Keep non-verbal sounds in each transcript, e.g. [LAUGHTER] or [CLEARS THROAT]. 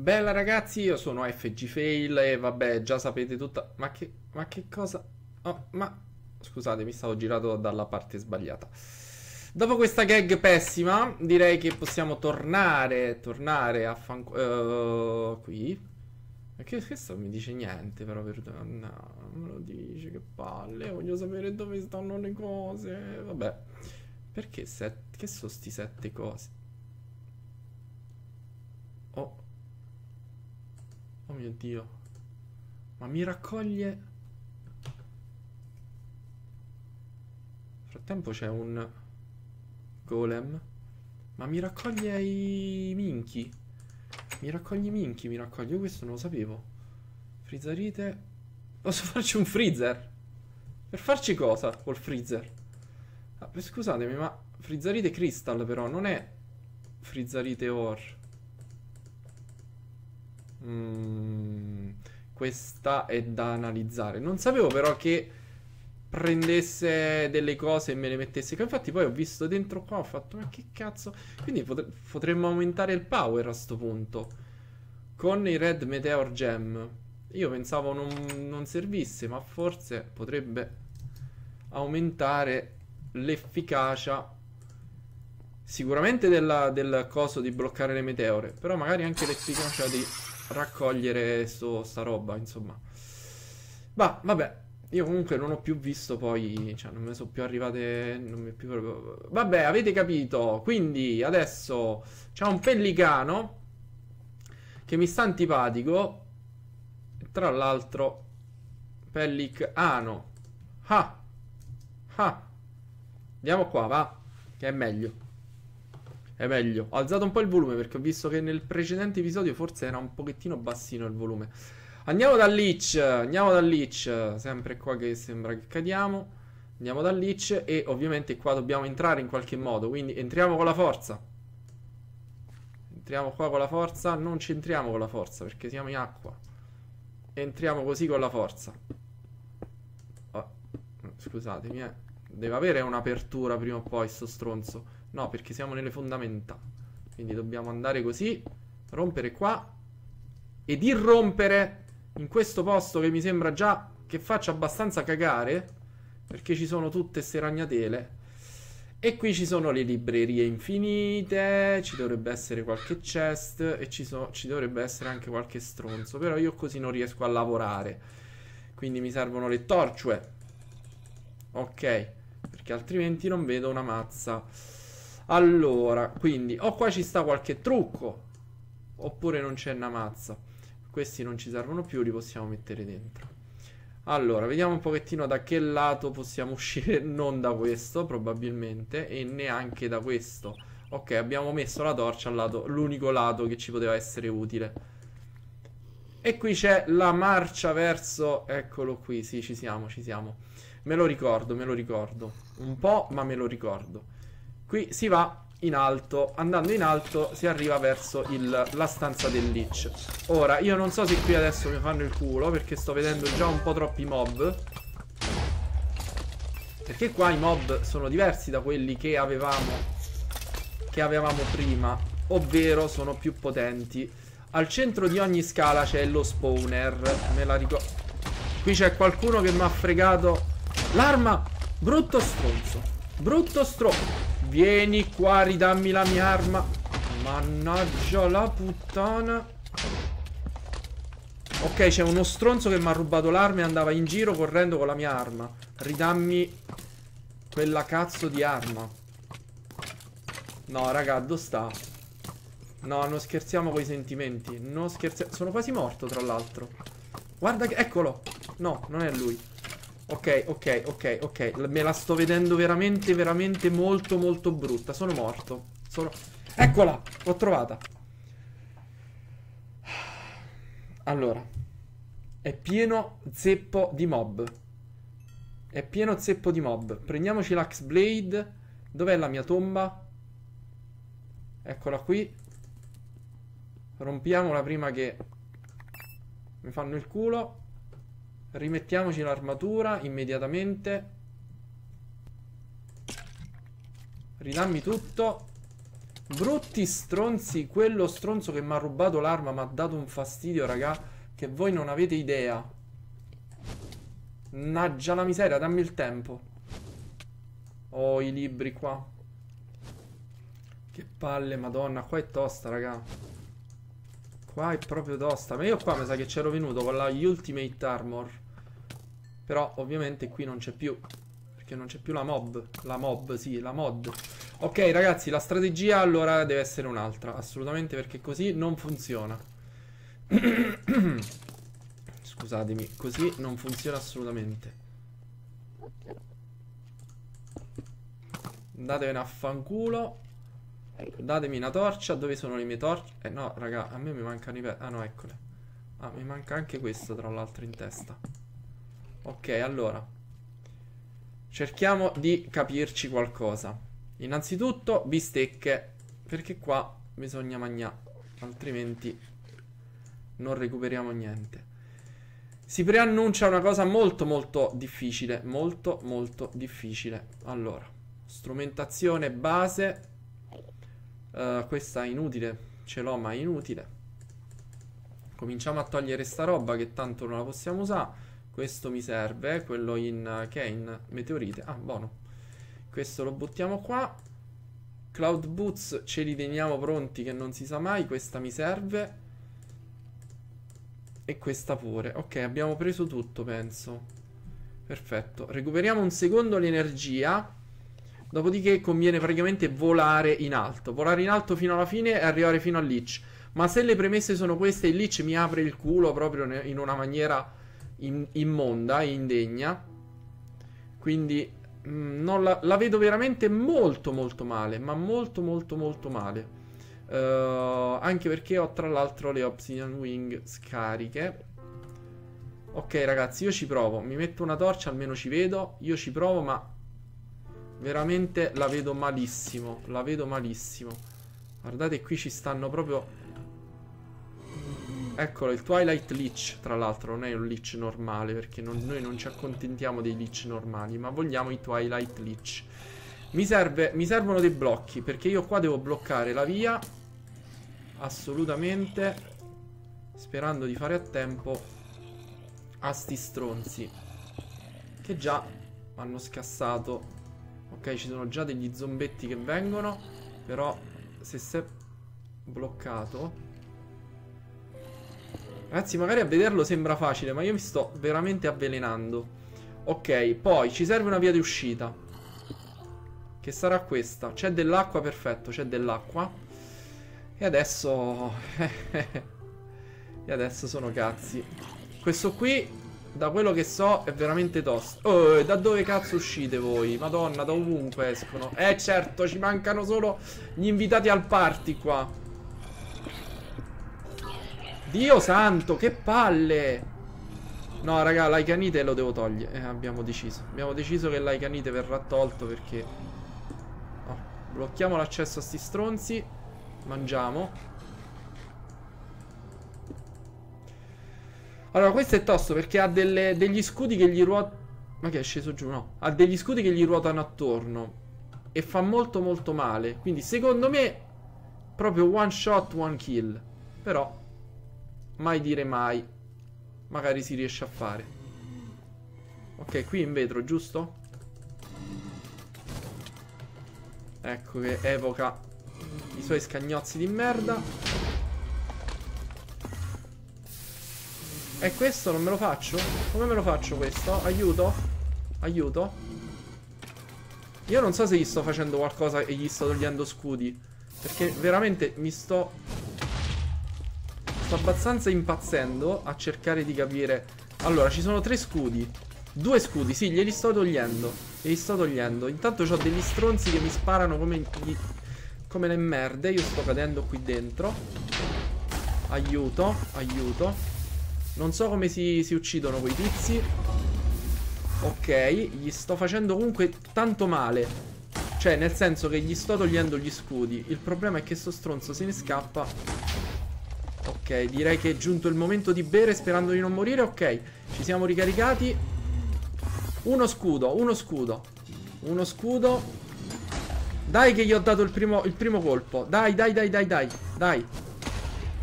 Bella ragazzi, io sono FG Fail e vabbè, già sapete tutta... Ma che, ma che cosa... Oh, ma... Scusate, mi stavo girato dalla parte sbagliata. Dopo questa gag pessima, direi che possiamo tornare, tornare a fan... Uh, qui. Perché questo non mi dice niente, però per... No, non me lo dice, che palle, voglio sapere dove stanno le cose. Vabbè. Perché set... Che sono sti sette cose? Oh... Oh mio dio. Ma mi raccoglie... Nel frattempo c'è un... Golem. Ma mi raccoglie i minchi. Mi raccoglie i minchi, mi raccoglie. Io questo non lo sapevo. Frizzarite. Posso farci un freezer? Per farci cosa col freezer? Ah, scusatemi, ma frizzarite crystal però non è frizzarite ore. Mm, questa è da analizzare. Non sapevo però che prendesse delle cose e me le mettesse. infatti poi ho visto dentro qua, ho fatto ma che cazzo. Quindi potre- potremmo aumentare il power a sto punto. Con i Red Meteor Gem. Io pensavo non, non servisse, ma forse potrebbe aumentare l'efficacia sicuramente della, del coso di bloccare le meteore, però magari anche l'efficacia di raccogliere sto, sta roba, insomma. Ma vabbè, io comunque non ho più visto poi, cioè non me ne sono più arrivate, non mi è più proprio... Vabbè, avete capito, quindi adesso c'è un pellicano che mi sta antipatico, tra l'altro pellicano. Ah! Ah! Andiamo qua, va, che è meglio. È meglio. Ho alzato un po' il volume perché ho visto che nel precedente episodio forse era un pochettino bassino il volume. Andiamo dal Leech, andiamo dal Leech, sempre qua che sembra che cadiamo. Andiamo dal Leech e ovviamente qua dobbiamo entrare in qualche modo, quindi entriamo con la forza. Entriamo qua con la forza, non ci entriamo con la forza perché siamo in acqua. Entriamo così con la forza. Oh, scusatemi, eh. deve avere un'apertura prima o poi sto stronzo. No, perché siamo nelle fondamenta. Quindi dobbiamo andare così, rompere qua ed irrompere in questo posto che mi sembra già che faccia abbastanza cagare perché ci sono tutte ste ragnatele. E qui ci sono le librerie infinite, ci dovrebbe essere qualche chest e ci, so, ci, dovrebbe essere anche qualche stronzo, però io così non riesco a lavorare. Quindi mi servono le torcue. Ok, perché altrimenti non vedo una mazza. Allora, quindi, o oh, qua ci sta qualche trucco, oppure non c'è una mazza. Questi non ci servono più, li possiamo mettere dentro. Allora, vediamo un pochettino da che lato possiamo [LAUGHS] uscire, non da questo probabilmente, e neanche da questo. Ok, abbiamo messo la torcia al lato, l'unico lato che ci poteva essere utile. E qui c'è la marcia verso... Eccolo qui, sì, ci siamo, ci siamo. Me lo ricordo, me lo ricordo. Un po', ma me lo ricordo. Qui si va in alto Andando in alto si arriva verso il, la stanza del Lich Ora io non so se qui adesso mi fanno il culo Perché sto vedendo già un po' troppi mob Perché qua i mob sono diversi da quelli che avevamo Che avevamo prima Ovvero sono più potenti Al centro di ogni scala c'è lo spawner Me la ricordo Qui c'è qualcuno che mi ha fregato L'arma Brutto stronzo Brutto stronzo Vieni qua, ridammi la mia arma. Mannaggia la puttana. Ok, c'è uno stronzo che mi ha rubato l'arma e andava in giro correndo con la mia arma. Ridammi quella cazzo di arma. No, raga, dove sta? No, non scherziamo con i sentimenti. Non scherziamo. Sono quasi morto, tra l'altro. Guarda che... Eccolo. No, non è lui. Ok, ok, ok, ok. Me la sto vedendo veramente, veramente molto, molto brutta. Sono morto. Sono... Eccola! L'ho trovata. Allora. È pieno zeppo di mob. È pieno zeppo di mob. Prendiamoci l'Axe Blade. Dov'è la mia tomba? Eccola qui. Rompiamola prima che... Mi fanno il culo. Rimettiamoci l'armatura immediatamente. Ridammi tutto. Brutti stronzi, quello stronzo che mi ha rubato l'arma mi ha dato un fastidio, raga, che voi non avete idea. Naggia la miseria, dammi il tempo. Ho oh, i libri qua. Che palle, madonna, qua è tosta, raga. Qua è proprio tosta. Ma io qua mi sa che c'ero venuto con la Ultimate Armor. Però ovviamente qui non c'è più. Perché non c'è più la mob. La mob, sì, la mod. Ok ragazzi, la strategia allora deve essere un'altra. Assolutamente perché così non funziona. [COUGHS] Scusatemi, così non funziona assolutamente. Andatevene a fanculo. Allora, ecco, datemi una torcia. Dove sono le mie torce? Eh no, raga, a me mi mancano i pezzi. Ah no, eccole. Ah, mi manca anche questo, tra l'altro, in testa. Ok, allora. Cerchiamo di capirci qualcosa. Innanzitutto, bistecche. Perché qua bisogna mangiare. Altrimenti non recuperiamo niente. Si preannuncia una cosa molto molto difficile. Molto molto difficile. Allora, strumentazione base eh, questa è inutile. Ce l'ho, ma è inutile. Cominciamo a togliere sta roba che tanto non la possiamo usare. Questo mi serve, quello in, che è in meteorite. Ah, buono. Questo lo buttiamo qua. Cloud Boots ce li teniamo pronti che non si sa mai. Questa mi serve. E questa pure. Ok, abbiamo preso tutto, penso. Perfetto. Recuperiamo un secondo l'energia. Dopodiché conviene praticamente volare in alto, volare in alto fino alla fine e arrivare fino al leech. Ma se le premesse sono queste, il leech mi apre il culo proprio in una maniera in- immonda e indegna. Quindi mh, mm, la-, la, vedo veramente molto molto male, ma molto molto molto male. Uh, anche perché ho tra l'altro le Obsidian Wing scariche. Ok ragazzi, io ci provo. Mi metto una torcia, almeno ci vedo. Io ci provo, ma Veramente la vedo malissimo La vedo malissimo Guardate qui ci stanno proprio Eccolo il Twilight Leech Tra l'altro non è un Leech normale Perché non, noi non ci accontentiamo dei Leech normali Ma vogliamo i Twilight Leech mi, serve, mi servono dei blocchi Perché io qua devo bloccare la via Assolutamente Sperando di fare a tempo a sti stronzi Che già hanno scassato Ok, ci sono già degli zombetti che vengono. Però se sei bloccato... Ragazzi, magari a vederlo sembra facile, ma io mi sto veramente avvelenando. Ok, poi ci serve una via di uscita. Che sarà questa. C'è dell'acqua, perfetto, c'è dell'acqua. E adesso... [LAUGHS] e adesso sono cazzi. Questo qui da quello che so è veramente tosto Oh, da dove cazzo uscite voi? Madonna, da ovunque escono Eh certo, ci mancano solo gli invitati al party qua Dio santo, che palle No, raga, l'Aicanite lo devo togliere eh, Abbiamo deciso Abbiamo deciso che l'Aicanite verrà tolto perché oh, Blocchiamo l'accesso a sti stronzi Mangiamo Allora, questo è tosto perché ha delle, degli scudi che gli ruotano... Ma che è sceso giù? No. Ha degli scudi che gli ruotano attorno. E fa molto molto male. Quindi, secondo me, proprio one shot, one kill. Però, mai dire mai. Magari si riesce a fare. Ok, qui in vetro, giusto? Ecco che evoca i suoi scagnozzi di merda. E questo non me lo faccio? Come me lo faccio questo? Aiuto? Aiuto? Io non so se gli sto facendo qualcosa e gli sto togliendo scudi. Perché veramente mi sto... Sto abbastanza impazzendo a cercare di capire... Allora, ci sono tre scudi. Due scudi, sì, glieli sto togliendo. Glieli sto togliendo. Intanto ho degli stronzi che mi sparano come... Gli... Come le merde. Io sto cadendo qui dentro. Aiuto, aiuto. Non so come si, si uccidono quei tizi Ok, gli sto facendo comunque tanto male Cioè, nel senso che gli sto togliendo gli scudi Il problema è che sto stronzo se ne scappa Ok, direi che è giunto il momento di bere sperando di non morire Ok, ci siamo ricaricati Uno scudo, uno scudo Uno scudo Dai che gli ho dato il primo, il primo colpo Dai, dai, dai, dai, dai Dai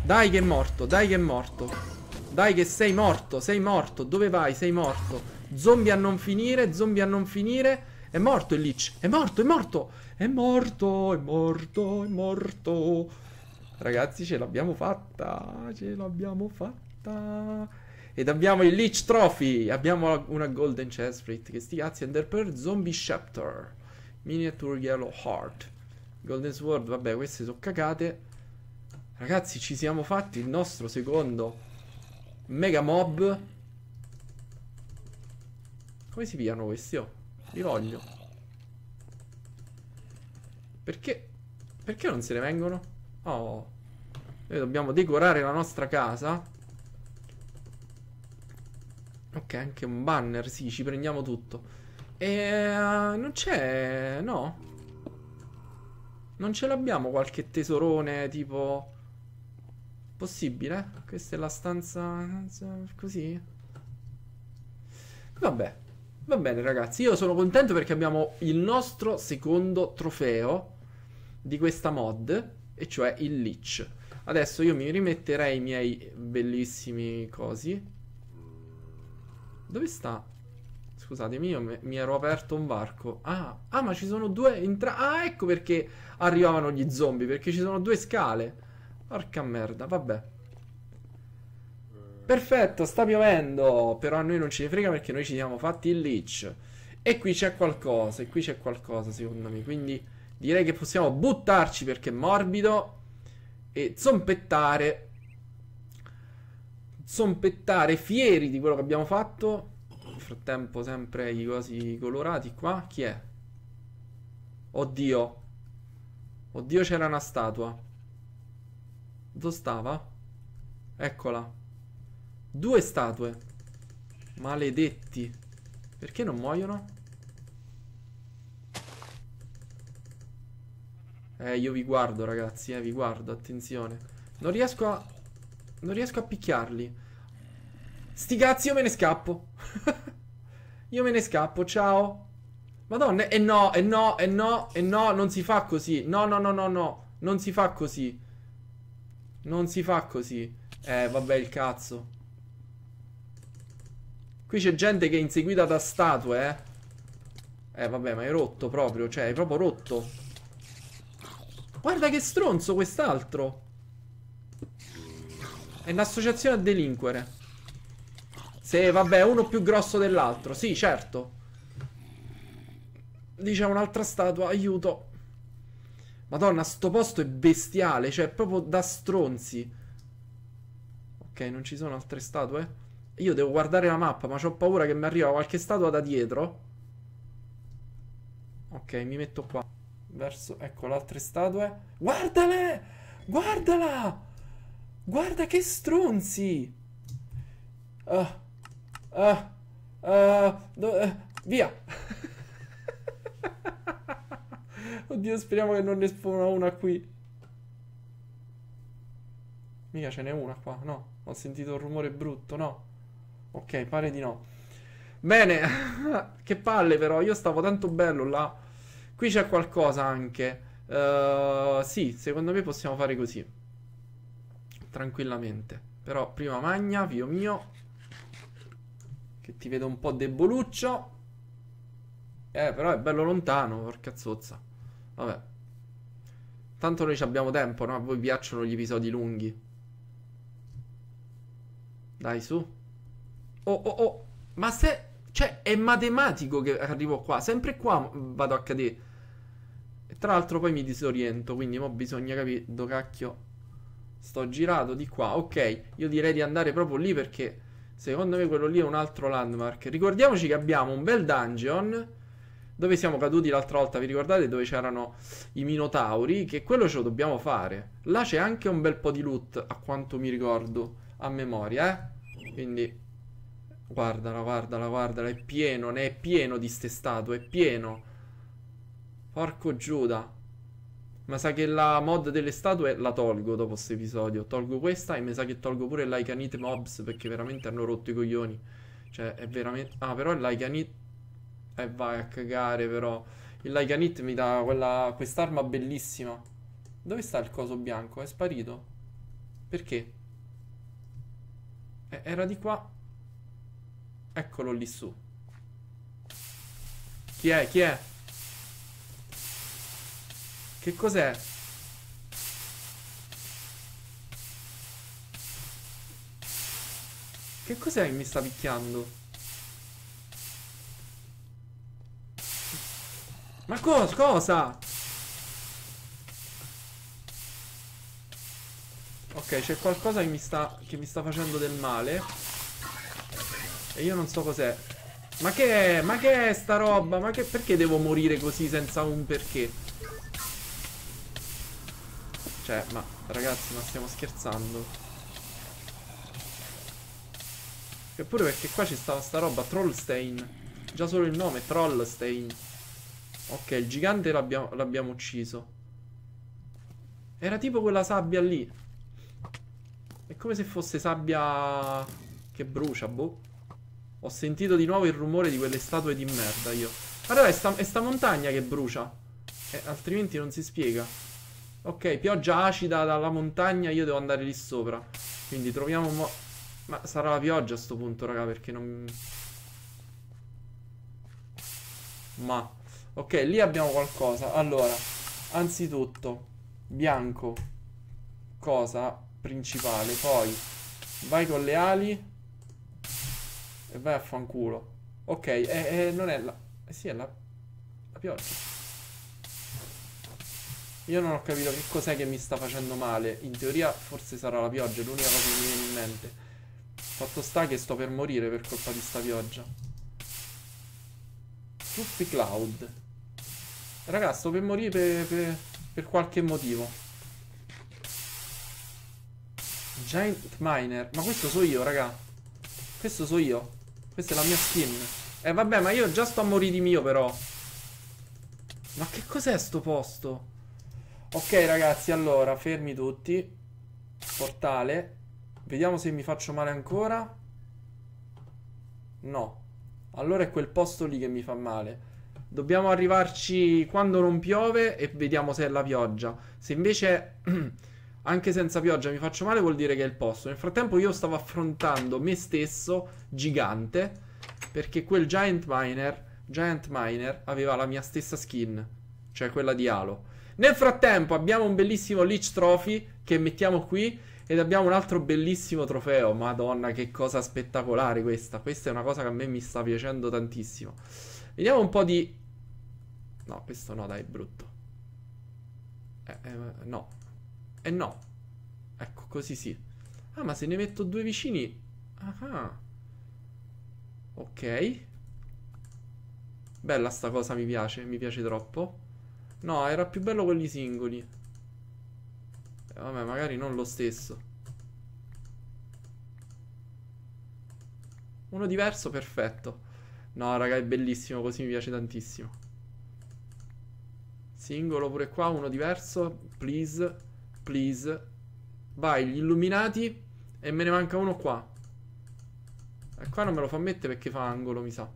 Dai che è morto, dai che è morto dai che sei morto, sei morto. Dove vai? Sei morto. Zombie a non finire, zombie a non finire. È morto il Lich. È morto, è morto. È morto, è morto, è morto. Ragazzi, ce l'abbiamo fatta. Ce l'abbiamo fatta. Ed abbiamo il Lich Trophy. Abbiamo una Golden Chesprit. Che sti cazzi. Ender Zombie Scepter. Miniature Yellow Heart. Golden Sword. Vabbè, queste sono cagate. Ragazzi, ci siamo fatti il nostro secondo Mega mob. Come si pigliano questi? Oh? Li voglio. Perché? Perché non se ne vengono? Oh. oh. Noi dobbiamo decorare la nostra casa. Ok, anche un banner. Sì, ci prendiamo tutto. E eh, non c'è... No. Non ce l'abbiamo qualche tesorone tipo... Possibile? Questa è la stanza... Eh, così? Vabbè. Va bene ragazzi, io sono contento perché abbiamo il nostro secondo trofeo di questa mod, e cioè il Leech. Adesso io mi rimetterei i miei bellissimi cosi. Dove sta? Scusatemi, io mi ero aperto un varco. Ah, ah ma ci sono due entrate. Ah, ecco perché arrivavano gli zombie, perché ci sono due scale. Porca merda, vabbè. Perfetto, sta piovendo, però a noi non ci ne frega perché noi ci siamo fatti il leech. E qui c'è qualcosa, e qui c'è qualcosa secondo me, quindi direi che possiamo buttarci perché è morbido e zompettare zompettare fieri di quello che abbiamo fatto. Nel frattempo, sempre i cosi colorati qua. Chi è? Oddio. Oddio, c'era una statua. Dove stava? Eccola. Due statue. Maledetti. Perché non muoiono? Eh, io vi guardo, ragazzi, eh, vi guardo, attenzione. Non riesco a... Non riesco a picchiarli. Sti cazzi, io me ne scappo. [LAUGHS] io me ne scappo, ciao. Madonna, e eh no, e eh no, e eh no, e no, non si fa così. No, no, no, no, no, non si fa così. Non si fa così. Eh, vabbè, il cazzo. Qui c'è gente che è inseguita da statue, eh. Eh, vabbè, ma è rotto proprio. Cioè, è proprio rotto. Guarda che stronzo quest'altro. È un'associazione a delinquere. Se, vabbè, uno più grosso dell'altro. Sì, certo. Lì c'è un'altra statua, aiuto. Madonna, sto posto è bestiale, cioè è proprio da stronzi. Ok, non ci sono altre statue? Io devo guardare la mappa, ma ho paura che mi arriva qualche statua da dietro. Ok, mi metto qua. Verso, ecco, le altre statue. Guardale! Guardala! Guarda che stronzi! Uh, uh, uh, via! [LAUGHS] Oddio, speriamo che non ne spawna una qui. Mica ce n'è una qua, no? Ho sentito un rumore brutto, no? Ok, pare di no. Bene, [LAUGHS] che palle però, io stavo tanto bello là. Qui c'è qualcosa anche. Uh, sì, secondo me possiamo fare così. Tranquillamente. Però prima magna, Dio mio. Che ti vedo un po' deboluccio. Eh, però è bello lontano, porca zozza. Vabbè. Tanto noi abbiamo tempo, no? A voi piacciono gli episodi lunghi. Dai, su. Oh, oh, oh. Ma se... Cioè, è matematico che arrivo qua. Sempre qua mm, vado a cadere. E tra l'altro poi mi disoriento, quindi mo bisogna capire do cacchio sto girato di qua. Ok, io direi di andare proprio lì perché secondo me quello lì è un altro landmark. Ricordiamoci che abbiamo un bel dungeon dove siamo caduti l'altra volta, vi ricordate dove c'erano i minotauri? Che quello ce lo dobbiamo fare. Là c'è anche un bel po' di loot, a quanto mi ricordo, a memoria, eh? Quindi, guardala, guardala, guardala, è pieno, ne è pieno di ste statue, è pieno. Porco Giuda. Ma sa che la mod delle statue la tolgo dopo questo episodio. Tolgo questa e mi sa che tolgo pure l'Icanite Mobs perché veramente hanno rotto i coglioni. Cioè, è veramente... Ah, però l'Icanite... E vai a cagare però. Il Lycanit mi dà quella, quest'arma bellissima. Dove sta il coso bianco? È sparito. Perché? E eh, era di qua. Eccolo lì su. Chi è? Chi è? Che cos'è? Che cos'è che mi sta picchiando? Ma cosa? Ok, c'è qualcosa che mi, sta, che mi sta facendo del male. E io non so cos'è. Ma che è? Ma che è sta roba? Ma che perché devo morire così senza un perché? Cioè, ma ragazzi, ma stiamo scherzando. Eppure perché qua ci stava sta roba Trollstein. Già solo il nome, Trollstein. Ok, il gigante l'abbiamo ucciso. Era tipo quella sabbia lì. È come se fosse sabbia che brucia, boh. Ho sentito di nuovo il rumore di quelle statue di merda io. Allora è sta, è sta montagna che brucia. Eh, altrimenti non si spiega. Ok, pioggia acida dalla montagna, io devo andare lì sopra. Quindi troviamo un Ma sarà la pioggia a sto punto, raga, perché non... Ma... Ok, lì abbiamo qualcosa. Allora, anzitutto, bianco, cosa principale. Poi, vai con le ali e vai a fanculo. Ok, eh, eh, non è la... Eh sì, è la... la pioggia. Io non ho capito che cos'è che mi sta facendo male. In teoria forse sarà la pioggia, l'unica cosa che mi viene in mente. Fatto sta che sto per morire per colpa di sta pioggia. Tutti Cloud. Ragazzi, sto per morire per, per, per qualche motivo. Giant Miner. Ma questo so io, raga. Questo so io. Questa è la mia skin. Eh, vabbè, ma io già sto a morire di mio, però. Ma che cos'è sto posto? Ok, ragazzi, allora, fermi tutti. Portale. Vediamo se mi faccio male ancora. No. Allora è quel posto lì che mi fa male. Dobbiamo arrivarci quando non piove e vediamo se è la pioggia. Se invece [CLEARS THROAT] anche senza pioggia mi faccio male vuol dire che è il posto. Nel frattempo io stavo affrontando me stesso gigante perché quel Giant Miner, Giant Miner aveva la mia stessa skin, cioè quella di Halo. Nel frattempo abbiamo un bellissimo Leech Trophy che mettiamo qui ed abbiamo un altro bellissimo trofeo. Madonna, che cosa spettacolare questa. Questa è una cosa che a me mi sta piacendo tantissimo. Vediamo un po' di... No, questo no, dai, è brutto. Eh, eh, no. Eh no. Ecco, così sì. Ah, ma se ne metto due vicini... Ah. Ok. Bella sta cosa, mi piace. Mi piace troppo. No, era più bello quelli singoli. Eh, vabbè, magari non lo stesso. Uno diverso, perfetto. No, raga, è bellissimo, così mi piace tantissimo. Singolo pure qua, uno diverso. Please, please. Vai, gli illuminati. E me ne manca uno qua. E eh, qua non me lo fa mettere perché fa angolo, mi sa.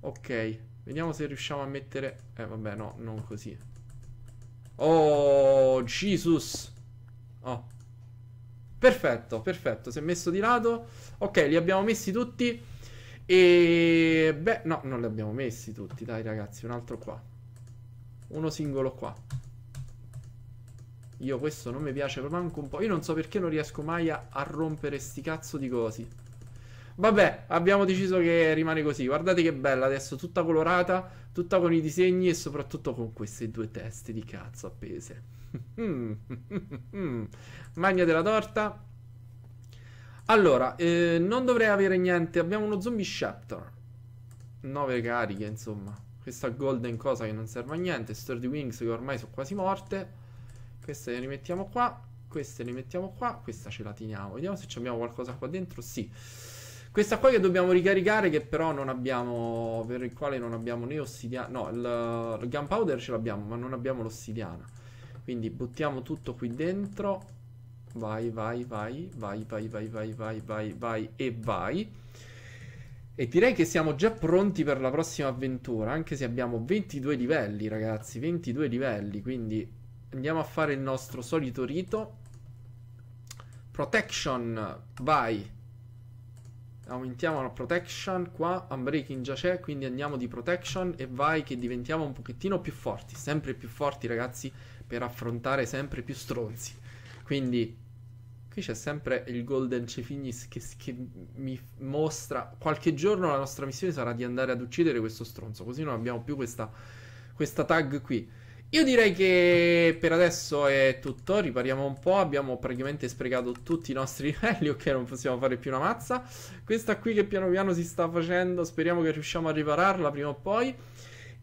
Ok, vediamo se riusciamo a mettere... Eh, vabbè, no, non così. Oh, Jesus! Oh. Perfetto, perfetto, si è messo di lato. Ok, li abbiamo messi tutti. E... Beh, no, non li abbiamo messi tutti, dai ragazzi, un altro qua. Uno singolo qua. Io questo non mi piace proprio un po'. Io non so perché non riesco mai a, a rompere sti cazzo di cosi. Vabbè, abbiamo deciso che rimane così. Guardate che bella adesso, tutta colorata, tutta con i disegni e soprattutto con queste due teste di cazzo appese. [LAUGHS] Mm. [LAUGHS] Magna della torta. Allora, eh, non dovrei avere niente. Abbiamo uno zombie scepter. 9 cariche, insomma. Questa golden cosa che non serve a niente. Sturdy wings che ormai sono quasi morte. Queste le rimettiamo qua. Queste le mettiamo qua. Questa ce la teniamo. Vediamo se abbiamo qualcosa qua dentro. Sì. Questa qua che dobbiamo ricaricare che però non abbiamo... Per il quale non abbiamo né ossidiana... No, il, il gunpowder ce l'abbiamo ma non abbiamo l'ossidiana. Quindi buttiamo tutto qui dentro. Vai, vai, vai, vai, vai, vai, vai, vai, vai, vai e vai. E direi che siamo già pronti per la prossima avventura, anche se abbiamo 22 livelli, ragazzi, 22 livelli, quindi andiamo a fare il nostro solito rito. Protection, vai. Aumentiamo la protection qua, unbreaking già c'è, quindi andiamo di protection e vai che diventiamo un pochettino più forti, sempre più forti ragazzi, per affrontare sempre più stronzi. Quindi qui c'è sempre il golden cefinis che, che mi mostra, qualche giorno la nostra missione sarà di andare ad uccidere questo stronzo, così non abbiamo più questa, questa tag qui. Io direi che per adesso è tutto, ripariamo un po', abbiamo praticamente sprecato tutti i nostri [LAUGHS] livelli, ok non possiamo fare più una mazza. Questa qui che piano piano si sta facendo, speriamo che riusciamo a ripararla prima o poi.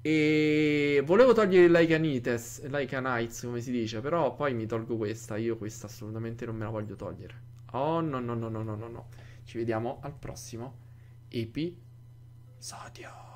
E volevo togliere l'Icanites, l'Icanites come si dice, però poi mi tolgo questa, io questa assolutamente non me la voglio togliere. Oh no no no no no no no, ci vediamo al prossimo episodio.